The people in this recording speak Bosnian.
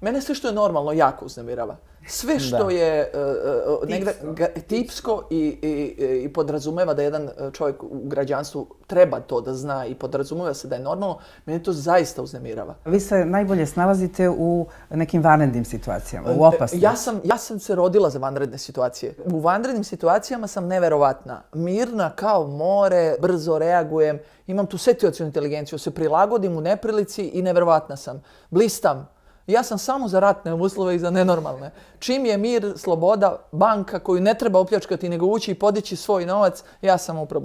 Mene sve što je normalno jako uznemirava. Sve što da. je uh, uh, negde tipsko, ga, tipsko i, i, i podrazumeva da jedan čovjek u građanstvu treba to da zna i podrazumeva se da je normalno, mene to zaista uznemirava. Vi se najbolje snalazite u nekim vanrednim situacijama, u opasnosti. Ja sam, ja sam se rodila za vanredne situacije. U vanrednim situacijama sam neverovatna. Mirna kao more, brzo reagujem, imam tu setiociju inteligenciju, se prilagodim u neprilici i neverovatna sam. Blistam ja sam samo za ratne uslove i za nenormalne. Čim je mir, sloboda, banka koju ne treba opljačkati nego ući i podići svoj novac, ja sam u problemu.